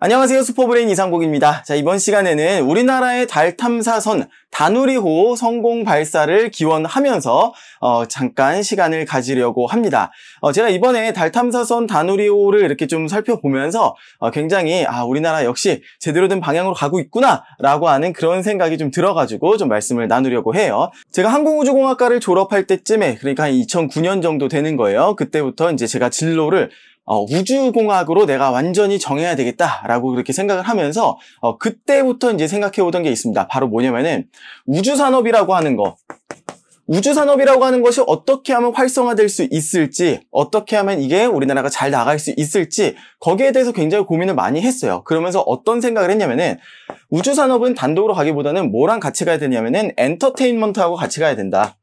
안녕하세요 슈퍼브레인 이상국입니다자 이번 시간에는 우리나라의 달 탐사선 다누리호 성공 발사를 기원하면서 어, 잠깐 시간을 가지려고 합니다. 어, 제가 이번에 달 탐사선 다누리호를 이렇게 좀 살펴보면서 어, 굉장히 아 우리나라 역시 제대로 된 방향으로 가고 있구나라고 하는 그런 생각이 좀 들어가지고 좀 말씀을 나누려고 해요. 제가 항공우주공학과를 졸업할 때쯤에 그러니까 한 2009년 정도 되는 거예요. 그때부터 이제 제가 진로를 어, 우주공학으로 내가 완전히 정해야 되겠다라고 그렇게 생각을 하면서 어, 그때부터 이제 생각해오던 게 있습니다. 바로 뭐냐면은 우주산업이라고 하는 거. 우주산업이라고 하는 것이 어떻게 하면 활성화될 수 있을지, 어떻게 하면 이게 우리나라가 잘 나갈 수 있을지, 거기에 대해서 굉장히 고민을 많이 했어요. 그러면서 어떤 생각을 했냐면은, 우주산업은 단독으로 가기보다는 뭐랑 같이 가야 되냐면은, 엔터테인먼트하고 같이 가야 된다.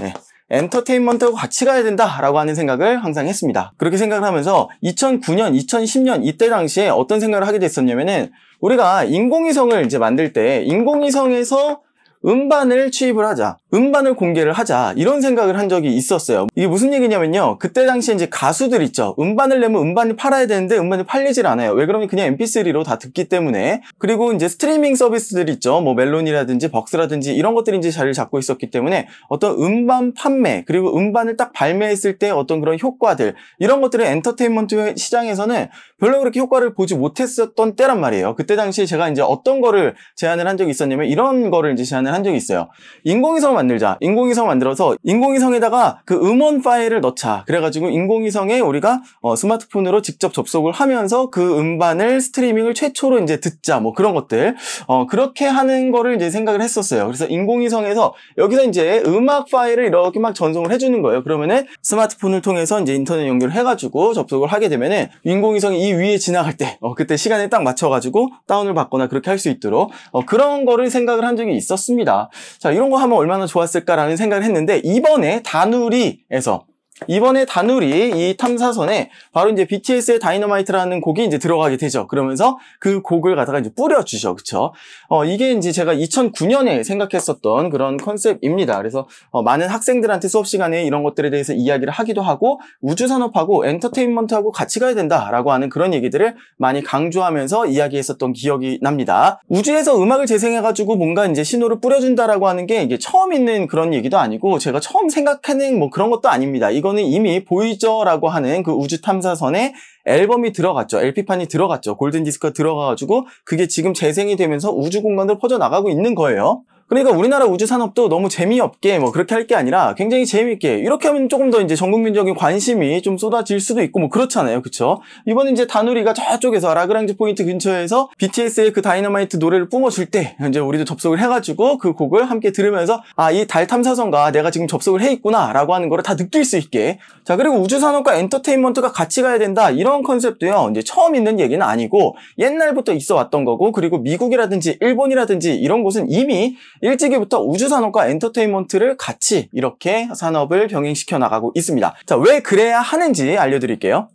네. 엔터테인먼트하고 같이 가야 된다라고 하는 생각을 항상 했습니다. 그렇게 생각을 하면서 2009년, 2010년 이때 당시에 어떤 생각을 하게 됐었냐면은 우리가 인공위성을 이제 만들 때 인공위성에서 음반을 취입을 하자, 음반을 공개를 하자 이런 생각을 한 적이 있었어요. 이게 무슨 얘기냐면요. 그때 당시에 이제 가수들 있죠. 음반을 내면 음반을 팔아야 되는데 음반이 팔리질 않아요. 왜 그러면 그냥 mp3로 다 듣기 때문에 그리고 이제 스트리밍 서비스들 있죠. 뭐 멜론이라든지 벅스라든지 이런 것들이 이제 자리를 잡고 있었기 때문에 어떤 음반 판매 그리고 음반을 딱 발매했을 때 어떤 그런 효과들 이런 것들은 엔터테인먼트 시장에서는 별로 그렇게 효과를 보지 못했었던 때란 말이에요. 그때 당시에 제가 이제 어떤 거를 제안을 한 적이 있었냐면 이런 거를 이제 제안을 한 적이 있어요. 인공위성 만들자. 인공위성 만들어서 인공위성에다가 그 음원 파일을 넣자. 그래가지고 인공위성에 우리가 어, 스마트폰으로 직접 접속을 하면서 그 음반을 스트리밍을 최초로 이제 듣자. 뭐 그런 것들. 어, 그렇게 하는 거를 이제 생각을 했었어요. 그래서 인공위성에서 여기서 이제 음악 파일을 이렇게 막 전송을 해주는 거예요. 그러면은 스마트폰을 통해서 이제 인터넷 연결해가지고 을 접속을 하게 되면은 인공위성이 이 위에 지나갈 때 어, 그때 시간에 딱 맞춰가지고 다운을 받거나 그렇게 할 수 있도록 어, 그런 거를 생각을 한 적이 있었습니다. 했니다 자, 이런 거 하면 얼마나 좋았을까라는 생각을 했는데 이번에 다누리에서 이번에 다누리 이 탐사선에 바로 이제 BTS의 다이너마이트라는 곡이 이제 들어가게 되죠. 그러면서 그 곡을 갖다가 이제 뿌려주죠. 그쵸? 어, 이게 이제 제가 2009년에 생각했었던 그런 컨셉입니다. 그래서 어, 많은 학생들한테 수업 시간에 이런 것들에 대해서 이야기를 하기도 하고 우주산업하고 엔터테인먼트하고 같이 가야 된다라고 하는 그런 얘기들을 많이 강조하면서 이야기했었던 기억이 납니다. 우주에서 음악을 재생해가지고 뭔가 이제 신호를 뿌려준다라고 하는 게 이게 처음 있는 그런 얘기도 아니고 제가 처음 생각하는 뭐 그런 것도 아닙니다. 이거 이거는 이미 보이저라고 하는 그 우주 탐사선에 앨범이 들어갔죠. LP판이 들어갔죠. 골든디스크가 들어가가지고 그게 지금 재생이 되면서 우주 공간으로 퍼져나가고 있는 거예요. 그러니까 우리나라 우주 산업도 너무 재미없게 뭐 그렇게 할 게 아니라 굉장히 재미있게 이렇게 하면 조금 더 이제 전 국민적인 관심이 좀 쏟아질 수도 있고 뭐 그렇잖아요. 그렇죠? 이번에 이제 다누리가 저쪽에서 라그랑지 포인트 근처에서 BTS의 그 다이너마이트 노래를 뿜어줄 때 이제 우리도 접속을 해가지고 그 곡을 함께 들으면서 아 이 달 탐사선과 내가 지금 접속을 해 있구나라고 하는 거를 다 느낄 수 있게 자 그리고 우주 산업과 엔터테인먼트가 같이 가야 된다 이런 컨셉도요 이제 처음 있는 얘기는 아니고 옛날부터 있어 왔던 거고 그리고 미국이라든지 일본이라든지 이런 곳은 이미 일찍이부터 우주산업과 엔터테인먼트를 같이 이렇게 산업을 병행시켜 나가고 있습니다. 자, 왜 그래야 하는지 알려드릴게요.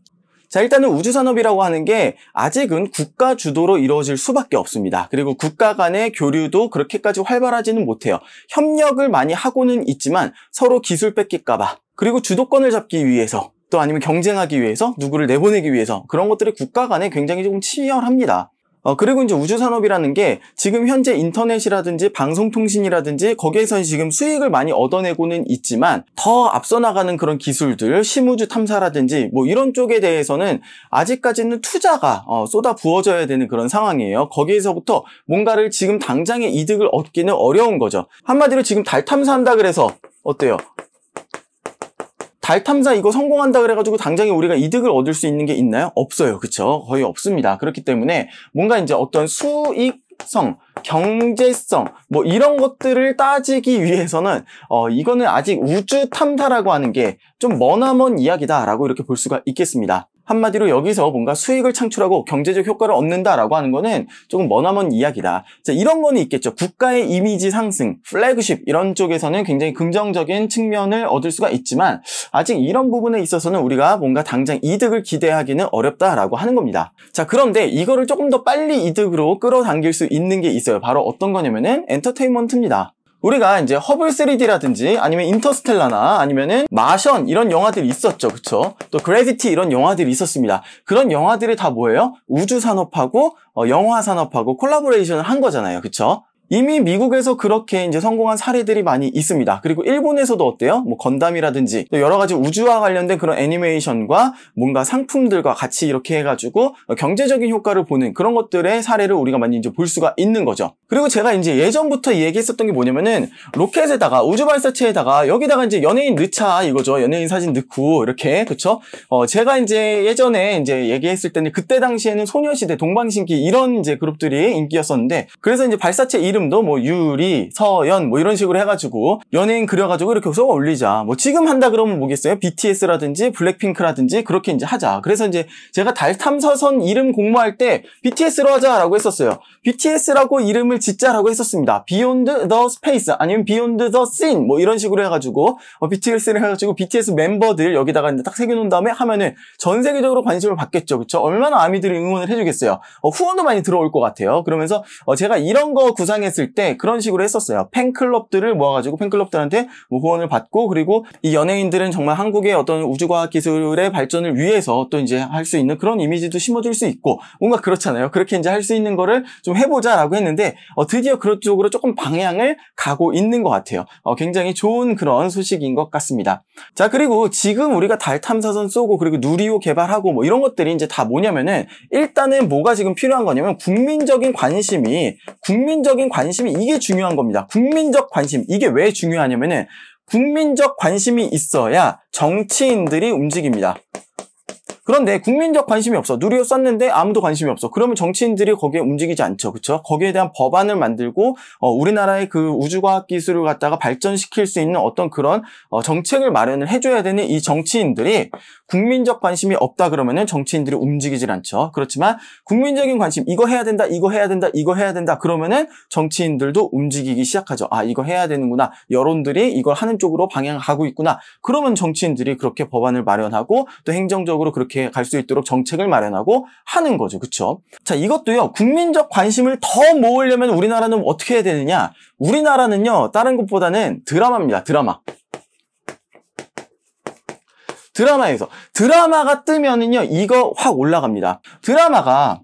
자 일단은 우주산업이라고 하는 게 아직은 국가 주도로 이루어질 수밖에 없습니다. 그리고 국가 간의 교류도 그렇게까지 활발하지는 못해요. 협력을 많이 하고는 있지만 서로 기술 뺏길까봐 그리고 주도권을 잡기 위해서 또 아니면 경쟁하기 위해서 누구를 내보내기 위해서 그런 것들이 국가 간에 굉장히 조금 치열합니다. 어, 그리고 이제 우주산업이라는 게 지금 현재 인터넷이라든지 방송통신이라든지 거기에서 지금 수익을 많이 얻어내고는 있지만 더 앞서 나가는 그런 기술들, 심우주 탐사라든지 뭐 이런 쪽에 대해서는 아직까지는 투자가 어, 쏟아 부어져야 되는 그런 상황이에요. 거기에서부터 뭔가를 지금 당장의 이득을 얻기는 어려운 거죠. 한마디로 지금 달 탐사한다 그래서 어때요? 달 탐사 이거 성공한다 그래가지고 당장에 우리가 이득을 얻을 수 있는 게 있나요? 없어요. 그쵸? 거의 없습니다. 그렇기 때문에 뭔가 이제 어떤 수익 성, 경제성 뭐 이런 것들을 따지기 위해서는 어 이거는 아직 우주 탐사라고 하는 게 좀 머나먼 이야기다라고 이렇게 볼 수가 있겠습니다. 한마디로 여기서 뭔가 수익을 창출하고 경제적 효과를 얻는다라고 하는 거는 조금 머나먼 이야기다. 자, 이런 거는 있겠죠. 국가의 이미지 상승, 플래그십 이런 쪽에서는 굉장히 긍정적인 측면을 얻을 수가 있지만 아직 이런 부분에 있어서는 우리가 뭔가 당장 이득을 기대하기는 어렵다라고 하는 겁니다. 자, 그런데 이거를 조금 더 빨리 이득으로 끌어당길 수 있는 게 있어요. 바로 어떤 거냐면은 엔터테인먼트입니다. 우리가 이제 허블 3D라든지 아니면 인터스텔라나 아니면은 마션 이런 영화들이 있었죠. 그쵸? 또 그래비티 이런 영화들이 있었습니다. 그런 영화들이 다 뭐예요? 우주산업하고 어, 영화산업하고 콜라보레이션을 한 거잖아요. 그쵸? 이미 미국에서 그렇게 이제 성공한 사례들이 많이 있습니다. 그리고 일본에서도 어때요? 뭐 건담이라든지 여러 가지 우주와 관련된 그런 애니메이션과 뭔가 상품들과 같이 이렇게 해가지고 경제적인 효과를 보는 그런 것들의 사례를 우리가 많이 이제 볼 수가 있는 거죠. 그리고 제가 이제 예전부터 얘기했었던 게 뭐냐면은 로켓에다가 우주발사체에다가 여기다가 이제 연예인 넣자 이거죠. 연예인 사진 넣고 이렇게 그쵸? 어 제가 이제 예전에 이제 얘기했을 때는 그때 당시에는 소녀시대, 동방신기 이런 이제 그룹들이 인기였었는데 그래서 이제 발사체 이름 이름도 뭐 유리, 서연 뭐 이런 식으로 해가지고 연예인 그려가지고 이렇게 써 올리자. 뭐 지금 한다 그러면 뭐겠어요? BTS라든지 블랙핑크라든지 그렇게 이제 하자. 그래서 이제 제가 달 탐사선 이름 공모할 때 BTS로 하자라고 했었어요. BTS라고 이름을 짓자라고 했었습니다. Beyond the Space 아니면 Beyond the Scene 뭐 이런 식으로 해가지고 어, BTS를 해가지고 BTS 멤버들 여기다가 딱 새겨놓은 다음에 하면은 전 세계적으로 관심을 받겠죠. 그쵸? 얼마나 아미들이 응원을 해주겠어요. 어, 후원도 많이 들어올 것 같아요. 그러면서 어, 제가 이런 거 구상해서 했을때 그런 식으로 했었어요. 팬클럽들을 모아가지고 팬클럽들한테 뭐 후원을 받고 그리고 이 연예인들은 정말 한국의 어떤 우주과학 기술의 발전을 위해서 또 이제 할 수 있는 그런 이미지도 심어줄 수 있고 뭔가 그렇잖아요. 그렇게 이제 할 수 있는 거를 좀 해보자라고 했는데 어, 드디어 그런 쪽으로 조금 방향을 가고 있는 것 같아요. 어, 굉장히 좋은 그런 소식인 것 같습니다. 자 그리고 지금 우리가 달 탐사선 쏘고 그리고 누리호 개발하고 뭐 이런 것들이 이제 다 뭐냐면은 일단은 뭐가 지금 필요한 거냐면 국민적인 관심이 국민적인 관심 이 관심이 이게 중요한 겁니다. 국민적 관심 이게 왜 중요하냐면은 국민적 관심이 있어야 정치인들이 움직입니다. 그런데 국민적 관심이 없어. 누리호 썼는데 아무도 관심이 없어. 그러면 정치인들이 거기에 움직이지 않죠. 그렇죠? 거기에 대한 법안을 만들고 어, 우리나라의 그 우주과학 기술을 갖다가 발전시킬 수 있는 어떤 그런 어, 정책을 마련을 해줘야 되는 이 정치인들이 국민적 관심이 없다 그러면은 정치인들이 움직이질 않죠. 그렇지만 국민적인 관심 이거 해야 된다, 이거 해야 된다, 이거 해야 된다 그러면은 정치인들도 움직이기 시작하죠. 아 이거 해야 되는구나. 여론들이 이걸 하는 쪽으로 방향 하고 있구나. 그러면 정치인들이 그렇게 법안을 마련하고 또 행정적으로 그렇게 이렇게 갈수 있도록 정책을 마련하고 하는 거죠. 그렇죠? 자, 이것도요. 국민적 관심을 더 모으려면 우리나라는 어떻게 해야 되느냐? 우리나라는요. 다른 것보다는 드라마입니다. 드라마. 드라마에서 드라마가 뜨면은요 이거 확 올라갑니다 드라마가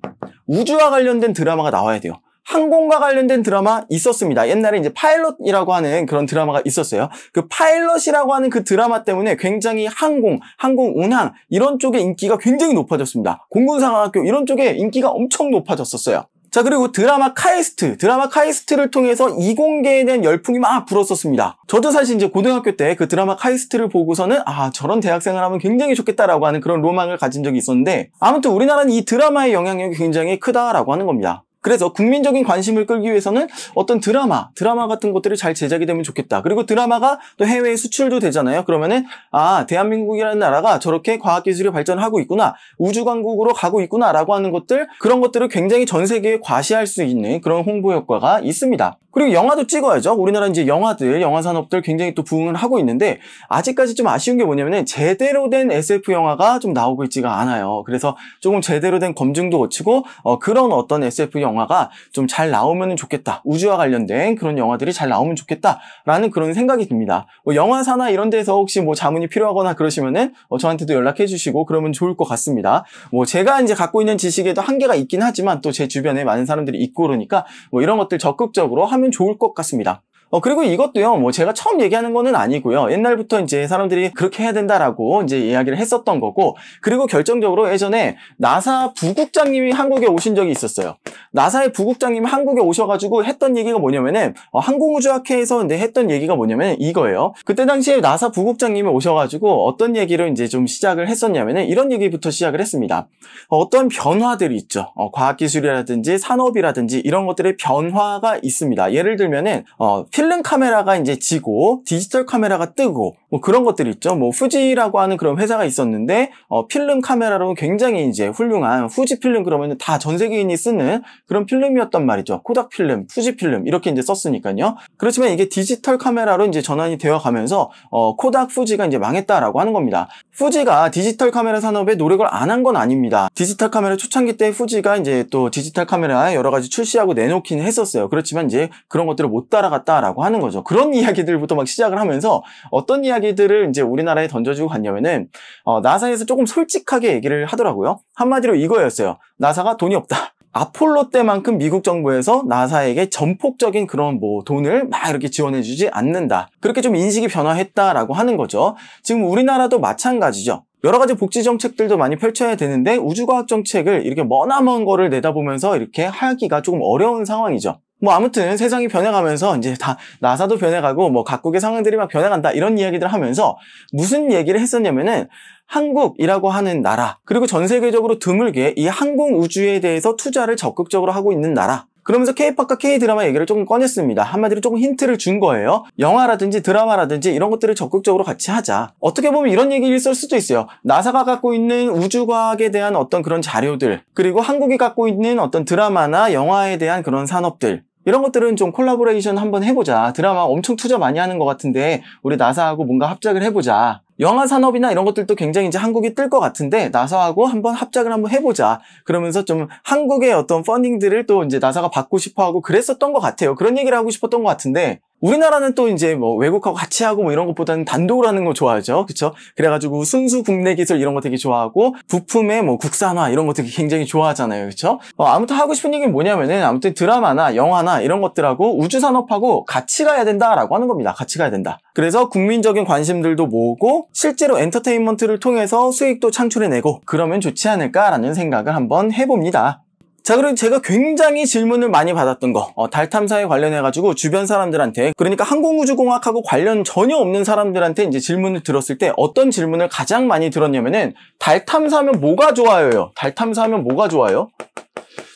우주와 관련된 드라마가 나와야 돼요 항공과 관련된 드라마 있었습니다. 옛날에 이제 파일럿이라고 하는 그런 드라마가 있었어요. 그 파일럿이라고 하는 그 드라마 때문에 굉장히 항공, 항공 운항 이런 쪽의 인기가 굉장히 높아졌습니다. 공군상학교 이런 쪽에 인기가 엄청 높아졌었어요. 자 그리고 드라마 카이스트 드라마 카이스트를 통해서 이공계에 대한 열풍이 막 불었었습니다 저도 사실 이제 고등학교 때 그 드라마 카이스트를 보고서는 아 저런 대학생을 하면 굉장히 좋겠다라고 하는 그런 로망을 가진 적이 있었는데 아무튼 우리나라는 이 드라마의 영향력이 굉장히 크다라고 하는 겁니다 그래서 국민적인 관심을 끌기 위해서는 어떤 드라마, 드라마 같은 것들이 잘 제작이 되면 좋겠다. 그리고 드라마가 또 해외에 수출도 되잖아요. 그러면은 아 대한민국이라는 나라가 저렇게 과학기술이 발전하고 있구나, 우주강국으로 가고 있구나라고 하는 것들 그런 것들을 굉장히 전 세계에 과시할 수 있는 그런 홍보 효과가 있습니다. 그리고 영화도 찍어야죠. 우리나라 이제 영화들, 영화 산업들 굉장히 또 부흥을 하고 있는데 아직까지 좀 아쉬운 게 뭐냐면은 제대로 된 SF 영화가 좀 나오고 있지가 않아요. 그래서 조금 제대로 된 검증도 거치고 어, 그런 어떤 SF 영화 영화가 좀 잘 나오면 좋겠다. 우주와 관련된 그런 영화들이 잘 나오면 좋겠다라는 그런 생각이 듭니다. 뭐 영화사나 이런 데서 혹시 뭐 자문이 필요하거나 그러시면은 어 저한테도 연락해 주시고 그러면 좋을 것 같습니다. 뭐 제가 이제 갖고 있는 지식에도 한계가 있긴 하지만 또 제 주변에 많은 사람들이 있고 그러니까 뭐 이런 것들 적극적으로 하면 좋을 것 같습니다. 어, 그리고 이것도요, 뭐 제가 처음 얘기하는 거는 아니고요. 옛날부터 이제 사람들이 그렇게 해야 된다라고 이제 이야기를 했었던 거고, 그리고 결정적으로 예전에 나사 부국장님이 한국에 오신 적이 있었어요. 나사의 부국장님이 한국에 오셔가지고 했던 얘기가 뭐냐면은, 어, 항공우주학회에서 이제 했던 얘기가 뭐냐면 이거예요. 그때 당시에 나사 부국장님이 오셔가지고 어떤 얘기를 이제 좀 시작을 했었냐면은 이런 얘기부터 시작을 했습니다. 어, 떤 변화들이 있죠. 어, 과학기술이라든지 산업이라든지 이런 것들의 변화가 있습니다. 예를 들면은, 어, 필름 카메라가 이제 지고 디지털 카메라가 뜨고 뭐 그런 것들 이 있죠. 뭐 후지라고 하는 그런 회사가 있었는데 어, 필름 카메라로 굉장히 이제 훌륭한 후지 필름 그러면 다전 세계인이 쓰는 그런 필름이었단 말이죠. 코닥 필름, 후지 필름 이렇게 이제 썼으니까요. 그렇지만 이게 디지털 카메라로 이제 전환이 되어 가면서 어, 코닥 후지가 이제 망했다라고 하는 겁니다. 후지가 디지털 카메라 산업에 노력을 안 한 건 아닙니다. 디지털 카메라 초창기 때 후지가 이제 또 디지털 카메라 여러 가지 출시하고 내놓긴 했었어요. 그렇지만 이제 그런 것들을 못 따라갔다 라고 하는 거죠. 그런 이야기들부터 막 시작을 하면서 어떤 이야기들을 이제 우리나라에 던져주고 갔냐면은 어, 나사에서 조금 솔직하게 얘기를 하더라고요. 한마디로 이거였어요. 나사가 돈이 없다. 아폴로 때만큼 미국 정부에서 나사에게 전폭적인 그런 뭐 돈을 막 이렇게 지원해주지 않는다. 그렇게 좀 인식이 변화했다라고 하는 거죠. 지금 우리나라도 마찬가지죠. 여러 가지 복지 정책들도 많이 펼쳐야 되는데 우주과학 정책을 이렇게 머나먼 거를 내다보면서 이렇게 하기가 조금 어려운 상황이죠. 뭐 아무튼 세상이 변해가면서 이제 다 나사도 변해가고 뭐 각국의 상황들이 막 변해간다 이런 이야기들 하면서 무슨 얘기를 했었냐면은 한국이라고 하는 나라 그리고 전 세계적으로 드물게 이 항공 우주에 대해서 투자를 적극적으로 하고 있는 나라 그러면서 K-팝과 K-드라마 얘기를 조금 꺼냈습니다. 한마디로 조금 힌트를 준 거예요. 영화라든지 드라마라든지 이런 것들을 적극적으로 같이 하자. 어떻게 보면 이런 얘기를 쓸 수도 있어요. 나사가 갖고 있는 우주과학에 대한 어떤 그런 자료들 그리고 한국이 갖고 있는 어떤 드라마나 영화에 대한 그런 산업들 이런 것들은 좀 콜라보레이션 한번 해보자. 드라마 엄청 투자 많이 하는 것 같은데 우리 나사하고 뭔가 합작을 해보자. 영화 산업이나 이런 것들도 굉장히 이제 한국이 뜰 것 같은데 나사하고 한번 합작을 한번 해보자 그러면서 좀 한국의 어떤 펀딩들을 또 이제 나사가 받고 싶어하고 그랬었던 것 같아요 그런 얘기를 하고 싶었던 것 같은데 우리나라는 또 이제 뭐 외국하고 같이 하고 뭐 이런 것보다는 단독으로 하는 거 좋아하죠. 그렇 그래가지고 순수 국내 기술 이런 거 되게 좋아하고 부품의 뭐 국산화 이런 거 되게 굉장히 좋아하잖아요. 그렇 어, 아무튼 하고 싶은 얘기는 뭐냐면은 아무튼 드라마나 영화나 이런 것들하고 우주 산업하고 같이 가야 된다라고 하는 겁니다. 같이 가야 된다. 그래서 국민적인 관심들도 모으고 실제로 엔터테인먼트를 통해서 수익도 창출해내고 그러면 좋지 않을까라는 생각을 한번 해봅니다. 자 그리고 제가 굉장히 질문을 많이 받았던 거 어, 달 탐사에 관련해가지고 주변 사람들한테 그러니까 항공우주공학하고 관련 전혀 없는 사람들한테 이제 질문을 들었을 때 어떤 질문을 가장 많이 들었냐면은 달 탐사하면 뭐가 좋아요요 달 탐사하면 뭐가 좋아요?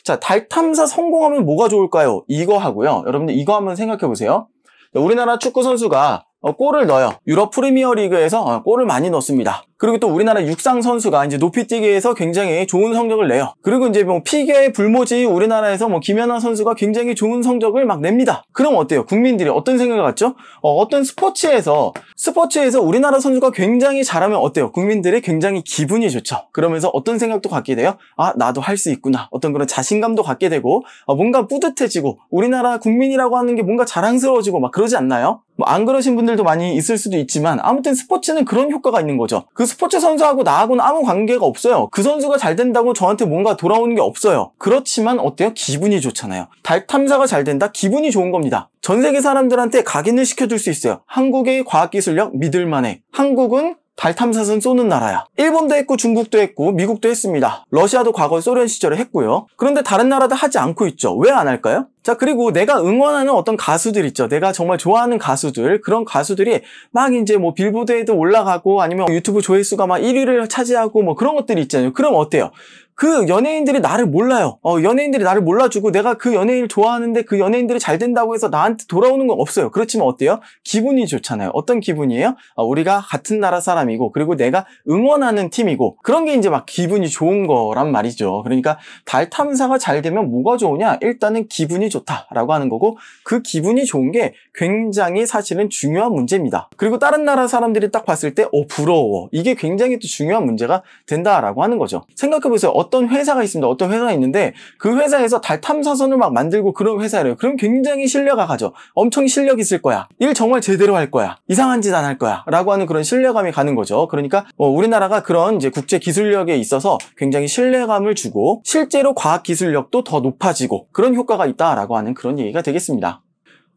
자, 달 탐사 성공하면 뭐가 좋을까요? 이거 하고요. 여러분들 이거 한번 생각해 보세요. 우리나라 축구 선수가 어, 골을 넣어요. 유럽 프리미어 리그에서 어, 골을 많이 넣습니다. 그리고 또 우리나라 육상 선수가 이제 높이뛰기에서 굉장히 좋은 성적을 내요. 그리고 이제 뭐 피겨 의 불모지 우리나라에서 뭐 김연아 선수가 굉장히 좋은 성적을 막 냅니다. 그럼 어때요? 국민들이 어떤 생각을 갖죠? 어, 떤 스포츠에서 스포츠에서 우리나라 선수가 굉장히 잘하면 어때요? 국민들이 굉장히 기분이 좋죠. 그러면서 어떤 생각도 갖게 돼요? 아 나도 할 수 있구나. 어떤 그런 자신감도 갖게 되고 어, 뭔가 뿌듯해지고 우리나라 국민이라고 하는 게 뭔가 자랑스러워지고 막 그러지 않나요? 뭐 안 그러신 분들도 많이 있을 수도 있지만 아무튼 스포츠는 그런 효과가 있는 거죠. 그 스포츠 선수하고 나하고는 아무 관계가 없어요. 그 선수가 잘 된다고 저한테 뭔가 돌아오는 게 없어요. 그렇지만 어때요? 기분이 좋잖아요. 달 탐사가 잘 된다? 기분이 좋은 겁니다. 전 세계 사람들한테 각인을 시켜줄 수 있어요. 한국의 과학기술력 믿을만해. 한국은 달 탐사선 쏘는 나라야. 일본도 했고 중국도 했고 미국도 했습니다. 러시아도 과거 소련 시절에 했고요. 그런데 다른 나라도 하지 않고 있죠. 왜 안 할까요? 자, 그리고 내가 응원하는 어떤 가수들 있죠. 내가 정말 좋아하는 가수들, 그런 가수들이 막 이제 뭐 빌보드에도 올라가고 아니면 유튜브 조회수가 막 1위를 차지하고 뭐 그런 것들이 있잖아요. 그럼 어때요? 그 연예인들이 나를 몰라요. 어, 연예인들이 나를 몰라주고 내가 그 연예인을 좋아하는데 그 연예인들이 잘 된다고 해서 나한테 돌아오는 건 없어요. 그렇지만 어때요? 기분이 좋잖아요. 어떤 기분이에요? 어, 우리가 같은 나라 사람이고 그리고 내가 응원하는 팀이고 그런 게 이제 막 기분이 좋은 거란 말이죠. 그러니까 달 탐사가 잘 되면 뭐가 좋으냐? 일단은 기분이 좋다라고 하는 거고 그 기분이 좋은 게 굉장히 사실은 중요한 문제입니다. 그리고 다른 나라 사람들이 딱 봤을 때 어, 부러워. 이게 굉장히 또 중요한 문제가 된다라고 하는 거죠. 생각해보세요. 어떤 회사가 있습니다. 어떤 회사가 있는데 그 회사에서 달 탐사선을 막 만들고 그런 회사래요. 그럼 굉장히 신뢰가 가죠. 엄청 실력 있을 거야. 일 정말 제대로 할 거야. 이상한 짓 안 할 거야. 라고 하는 그런 신뢰감이 가는 거죠. 그러니까 어, 우리나라가 그런 이제 국제 기술력에 있어서 굉장히 신뢰감을 주고 실제로 과학 기술력도 더 높아지고 그런 효과가 있다. 라고 라고 하는 그런 얘기가 되겠습니다.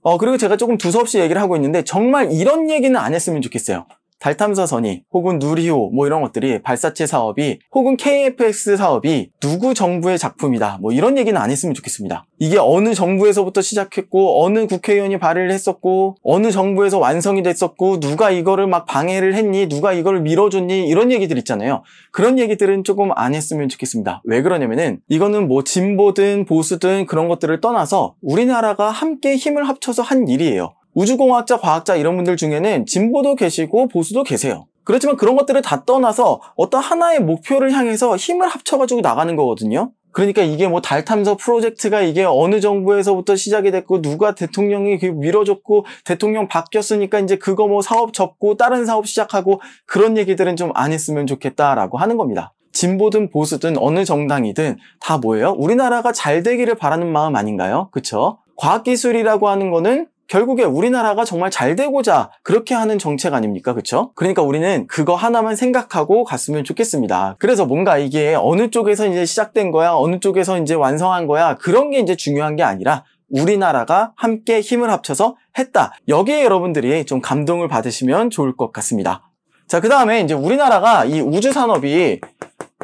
어, 그리고 제가 조금 두서없이 얘기를 하고 있는데 정말 이런 얘기는 안 했으면 좋겠어요. 달 탐사선이 혹은 누리호 뭐 이런 것들이 발사체 사업이 혹은 KFX 사업이 누구 정부의 작품이다 뭐 이런 얘기는 안 했으면 좋겠습니다. 이게 어느 정부에서부터 시작했고 어느 국회의원이 발의를 했었고 어느 정부에서 완성이 됐었고 누가 이거를 막 방해를 했니 누가 이걸 밀어줬니 이런 얘기들 있잖아요. 그런 얘기들은 조금 안 했으면 좋겠습니다. 왜 그러냐면은 이거는 뭐 진보든 보수든 그런 것들을 떠나서 우리나라가 함께 힘을 합쳐서 한 일이에요. 우주공학자, 과학자 이런 분들 중에는 진보도 계시고 보수도 계세요. 그렇지만 그런 것들을 다 떠나서 어떤 하나의 목표를 향해서 힘을 합쳐가지고 나가는 거거든요. 그러니까 이게 뭐 달 탐사 프로젝트가 이게 어느 정부에서부터 시작이 됐고 누가 대통령이 밀어줬고 대통령 바뀌었으니까 이제 그거 뭐 사업 접고 다른 사업 시작하고 그런 얘기들은 좀 안 했으면 좋겠다라고 하는 겁니다. 진보든 보수든 어느 정당이든 다 뭐예요? 우리나라가 잘 되기를 바라는 마음 아닌가요? 그쵸? 과학기술이라고 하는 거는 결국에 우리나라가 정말 잘 되고자 그렇게 하는 정책 아닙니까? 그렇죠? 그러니까 우리는 그거 하나만 생각하고 갔으면 좋겠습니다. 그래서 뭔가 이게 어느 쪽에서 이제 시작된 거야, 어느 쪽에서 이제 완성한 거야 그런 게 이제 중요한 게 아니라 우리나라가 함께 힘을 합쳐서 했다. 여기에 여러분들이 좀 감동을 받으시면 좋을 것 같습니다. 자, 그 다음에 이제 우리나라가 이 우주 산업이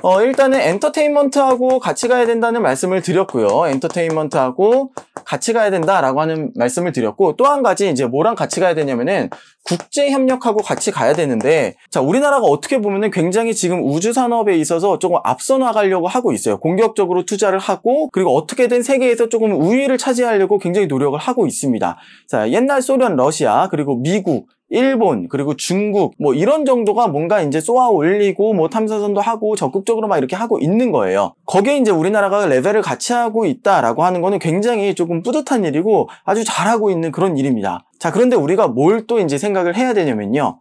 어, 일단은 엔터테인먼트하고 같이 가야 된다는 말씀을 드렸고요. 엔터테인먼트하고 같이 가야 된다라고 하는 말씀을 드렸고 또 한 가지 이제 뭐랑 같이 가야 되냐면은 국제 협력하고 같이 가야 되는데 자 우리나라가 어떻게 보면은 굉장히 지금 우주 산업에 있어서 조금 앞서 나가려고 하고 있어요. 공격적으로 투자를 하고 그리고 어떻게든 세계에서 조금 우위를 차지하려고 굉장히 노력을 하고 있습니다. 자 옛날 소련, 러시아 그리고 미국 일본 그리고 중국 뭐 이런 정도가 뭔가 이제 쏘아 올리고 뭐 탐사선도 하고 적극적으로 막 이렇게 하고 있는 거예요. 거기에 이제 우리나라가 레벨을 같이 하고 있다라고 하는 거는 굉장히 조금 뿌듯한 일이고 아주 잘하고 있는 그런 일입니다. 자 그런데 우리가 뭘 또 이제 생각을 해야 되냐면요.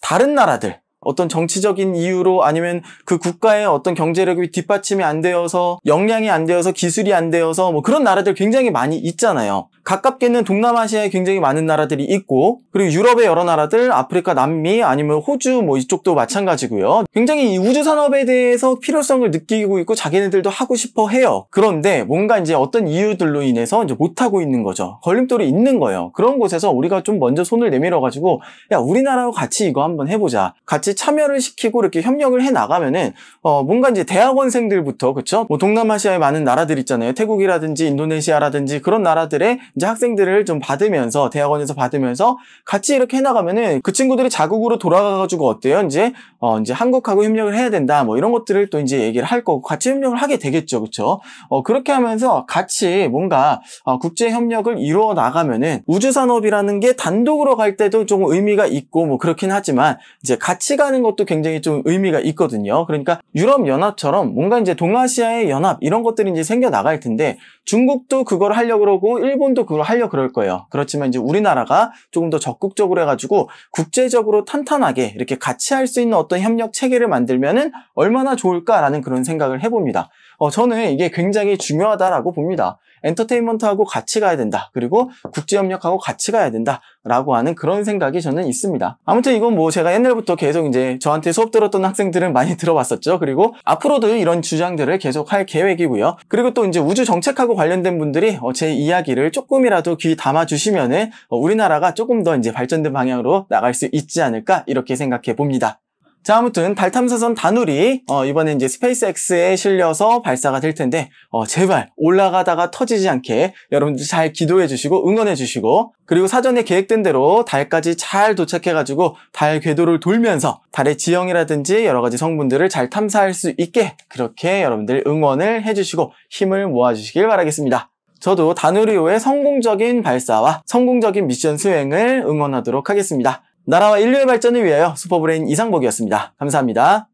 다른 나라들 어떤 정치적인 이유로 아니면 그 국가의 어떤 경제력이 뒷받침이 안 되어서 역량이 안 되어서 기술이 안 되어서 뭐 그런 나라들 굉장히 많이 있잖아요. 가깝게는 동남아시아에 굉장히 많은 나라들이 있고 그리고 유럽의 여러 나라들, 아프리카, 남미 아니면 호주 뭐 이쪽도 마찬가지고요. 굉장히 이 우주 산업에 대해서 필요성을 느끼고 있고 자기네들도 하고 싶어 해요. 그런데 뭔가 이제 어떤 이유들로 인해서 이제 못 하고 있는 거죠. 걸림돌이 있는 거예요. 그런 곳에서 우리가 좀 먼저 손을 내밀어 가지고 야 우리나라와 같이 이거 한번 해보자. 같이 참여를 시키고 이렇게 협력을 해 나가면은 어 뭔가 이제 대학원생들부터 그쵸? 뭐 동남아시아에 많은 나라들 있잖아요. 태국이라든지 인도네시아라든지 그런 나라들의 이제 학생들을 좀 받으면서 대학원에서 받으면서 같이 이렇게 해나가면은 그 친구들이 자국으로 돌아가가지고 어때요? 이제 어 이제 한국하고 협력을 해야 된다 뭐 이런 것들을 또 이제 얘기를 할 거고 같이 협력을 하게 되겠죠, 그렇죠? 어 그렇게 하면서 같이 뭔가 어 국제 협력을 이루어 나가면은 우주 산업이라는 게 단독으로 갈 때도 좀 의미가 있고 뭐 그렇긴 하지만 이제 같이 가는 것도 굉장히 좀 의미가 있거든요. 그러니까 유럽 연합처럼 뭔가 이제 동아시아의 연합 이런 것들이 이제 생겨 나갈 텐데 중국도 그걸 하려고 그러고 일본도 그걸 하려 그럴 거예요. 그렇지만 이제 우리나라가 조금 더 적극적으로 해가지고 국제적으로 탄탄하게 이렇게 같이 할 수 있는 어떤 협력 체계를 만들면은 얼마나 좋을까라는 그런 생각을 해봅니다. 어, 저는 이게 굉장히 중요하다라고 봅니다. 엔터테인먼트하고 같이 가야 된다. 그리고 국제협력하고 같이 가야 된다. 라고 하는 그런 생각이 저는 있습니다. 아무튼 이건 뭐 제가 옛날부터 계속 이제 저한테 수업 들었던 학생들은 많이 들어봤었죠. 그리고 앞으로도 이런 주장들을 계속 할 계획이고요. 그리고 또 이제 우주 정책하고 관련된 분들이 어, 제 이야기를 조금이라도 귀 담아주시면은 어, 우리나라가 조금 더 이제 발전된 방향으로 나갈 수 있지 않을까 이렇게 생각해 봅니다. 자 아무튼 달 탐사선 다누리 어, 이번에 이제 스페이스X에 실려서 발사가 될 텐데 어, 제발 올라가다가 터지지 않게 여러분들 잘 기도해 주시고 응원해 주시고 그리고 사전에 계획된 대로 달까지 잘 도착해 가지고 달 궤도를 돌면서 달의 지형이라든지 여러 가지 성분들을 잘 탐사할 수 있게 그렇게 여러분들 응원을 해 주시고 힘을 모아 주시길 바라겠습니다. 저도 다누리호의 성공적인 발사와 성공적인 미션 수행을 응원하도록 하겠습니다. 나라와 인류의 발전을 위하여 슈퍼브레인 이상복이었습니다. 감사합니다.